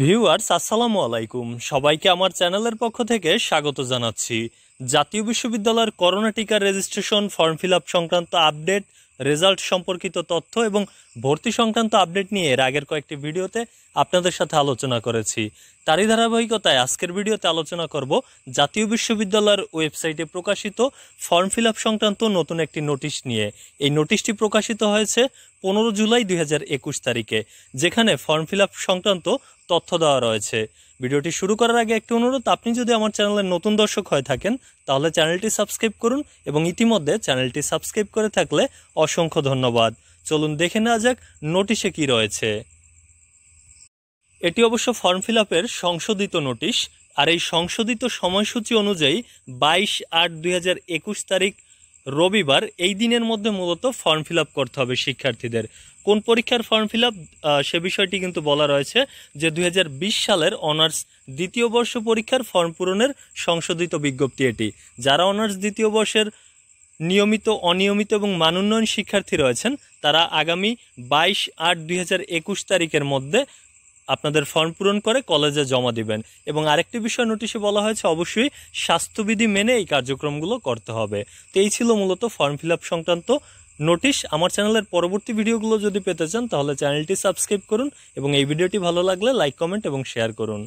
viewers আসসালামু আলাইকুম সবাইকে আমার চ্যানেলের পক্ষ থেকে স্বাগত জানাচ্ছি জাতীয় বিশ্ববিদ্যালয়ের করোনা টিকা রেজিস্ট্রেশন ফর্ম ফিল সংক্রান্ত আপডেট রেজাল্ট সম্পর্কিত তথ্য এবং ভর্তি সংক্রান্ত আপডেট নিয়ে এর আগের কয়েকটি ভিডিওতে আপনাদের সাথে আলোচনা করেছি তারই ধারাবাহিকতায় আজকের ভিডিওতে আলোচনা করব জাতীয় বিশ্ববিদ্যালয়ের ওয়েবসাইটে প্রকাশিত ফর্ম ফিল সংক্রান্ত নতুন একটি নোটিশ নিয়ে এই নোটিশটি প্রকাশিত হয়েছে পনেরো জুলাই দুই তারিখে যেখানে ফর্ম ফিল সংক্রান্ত তথ্য দেওয়া রয়েছে ভিডিওটি শুরু করার আগে একটি অনুরোধ আপনি যদি আমার চ্যানেলের নতুন দর্শক হয়ে থাকেন তাহলে চ্যানেলটি সাবস্ক্রাইব করুন এবং ইতিমধ্যে চ্যানেলটি সাবস্ক্রাইব করে থাকলে অসংখ্য ধন্যবাদ চলুন দেখে নেওয়া যাক নোটিশে কি রয়েছে এটি অবশ্য ফর্ম ফিল আপের সংশোধিত নোটিশ আর এই সংশোধিত সময়সূচি অনুযায়ী বাইশ আট দুই তারিখ রবিবার এই দিনের মধ্যে মূলত ফর্ম ফিল করতে হবে শিক্ষার্থীদের কোন পরীক্ষার ফর্ম ফিল সে বিষয়টি কিন্তু বলা রয়েছে যে দুই সালের অনার্স দ্বিতীয় বর্ষ পরীক্ষার ফর্ম পূরণের সংশোধিত বিজ্ঞপ্তি এটি যারা অনার্স দ্বিতীয় বর্ষের নিয়মিত অনিয়মিত এবং মানোন্নয়ন শিক্ষার্থী রয়েছেন তারা আগামী বাইশ আট দুই তারিখের মধ্যে আপনাদের ফর্ম পূরণ করে কলেজে জমা দিবেন এবং আরেকটি বিষয় নোটিশে বলা হয়েছে অবশ্যই স্বাস্থ্যবিধি মেনে এই কার্যক্রমগুলো করতে হবে তো এই ছিল মূলত ফর্ম ফিল সংক্রান্ত নোটিশ আমার চ্যানেলের পরবর্তী ভিডিওগুলো যদি পেতে চান তাহলে চ্যানেলটি সাবস্ক্রাইব করুন এবং এই ভিডিওটি ভালো লাগলে লাইক কমেন্ট এবং শেয়ার করুন